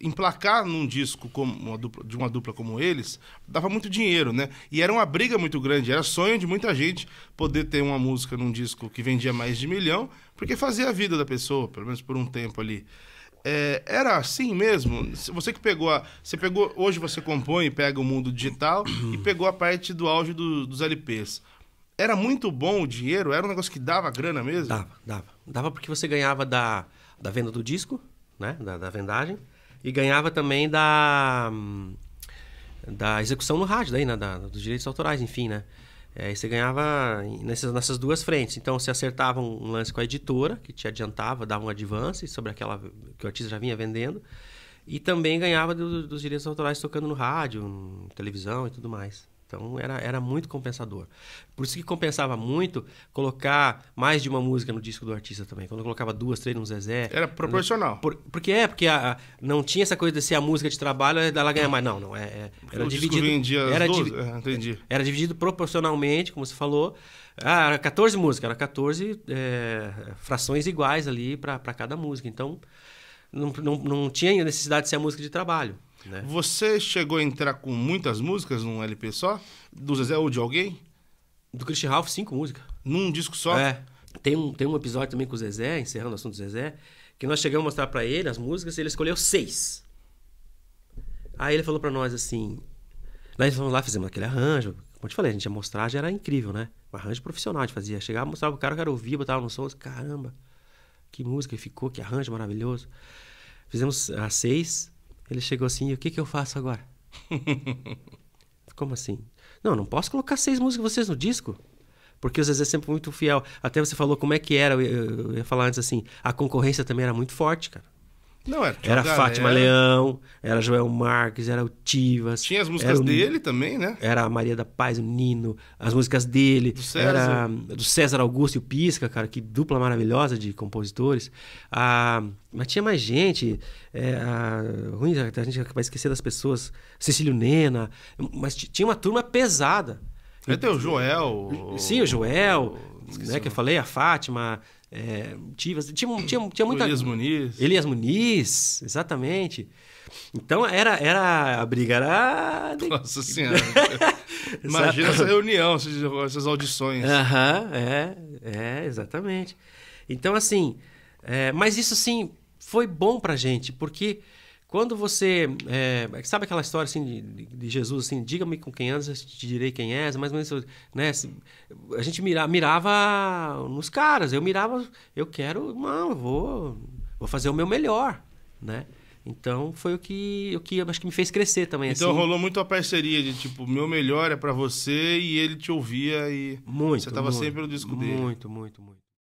emplacar num disco como uma dupla, de uma dupla como eles dava muito dinheiro, né? E era uma briga muito grande, era sonho de muita gente poder ter uma música num disco que vendia mais de milhão, porque fazia a vida da pessoa, pelo menos por um tempo ali. É, era assim mesmo? Você que pegou a. Você pegou. Hoje você compõe e pega o mundo digital e pegou a parte do auge do, dos LPs. Era muito bom o dinheiro? Era um negócio que dava grana mesmo? Dava, dava. Dava porque você ganhava da, da venda do disco, né? da, da vendagem e ganhava também da, hum, da execução no rádio, daí, né? Da, dos direitos autorais, enfim, né? É, e você ganhava nessas, nessas duas frentes. Então, você acertava um lance com a editora, que te adiantava, dava um advance sobre aquela que o artista já vinha vendendo. E também ganhava do, dos direitos autorais tocando no rádio, televisão e tudo mais. Então era, era muito compensador. Por isso que compensava muito colocar mais de uma música no disco do artista também. Quando eu colocava duas, três no Zezé. Era proporcional. Por, porque é, porque a, a, não tinha essa coisa de ser a música de trabalho, é ela ganha mais. Não, não. É, é era o dividido. Era, divi é, entendi. era dividido proporcionalmente, como você falou. Ah, era 14 músicas, era 14 é, frações iguais ali para cada música. Então, não, não, não tinha necessidade de ser a música de trabalho. Né? Você chegou a entrar com muitas músicas num LP só? Do Zezé ou de alguém? Do Christian Ralph, cinco músicas. Num disco só? É. Tem um, tem um episódio também com o Zezé, encerrando o assunto do Zezé, que nós chegamos a mostrar para ele as músicas e ele escolheu seis. Aí ele falou para nós assim. Nós fomos lá, fizemos aquele arranjo. Como eu te falei, a gente, ia mostrar já era incrível, né? Um arranjo profissional, a gente fazia. Chegava, mostrava o cara, o cara ouvia, botava no som, caramba, que música ficou, que arranjo maravilhoso. Fizemos as seis. Ele chegou assim, e o que, que eu faço agora? Como assim? Não, não posso colocar seis músicas de vocês no disco. Porque o Zezé é sempre muito fiel. Até você falou como é que era, eu ia falar antes assim, a concorrência também era muito forte, cara. Não, era, era Fátima Leão, era Joel Marques, era o Tivas. Tinha as músicas dele também, né? Era a Maria da Paz, o Nino, as músicas dele. Do César. Era do César Augusto e o Pisca, cara, que dupla maravilhosa de compositores. Ah, mas tinha mais gente. É, a, ruim, a gente vai esquecer das pessoas. Cecílio Nena. Mas tinha uma turma pesada. Até o Joel. Sim, o Joel. Né, que eu falei, a Fátima, é, assim, Tinha, tinha, tinha muita. Elias Muniz. Elias Muniz, exatamente. Então era, era a briga era. Nossa Senhora. Imagina essa reunião, essas audições. Aham, é, é, exatamente. Então, assim. É, mas isso, assim, foi bom pra gente, porque quando você. É, sabe aquela história assim de, de Jesus, assim, diga-me com quem andas, eu te direi quem és, mas, mas né, a gente mirava nos caras, eu mirava, eu quero, não, vou, vou fazer o meu melhor, né? Então foi o que, o que acho que me fez crescer também. Então assim. rolou muito a parceria de tipo, meu melhor é para você e ele te ouvia e muito, você estava sempre no disco muito, dele. Muito, muito, muito.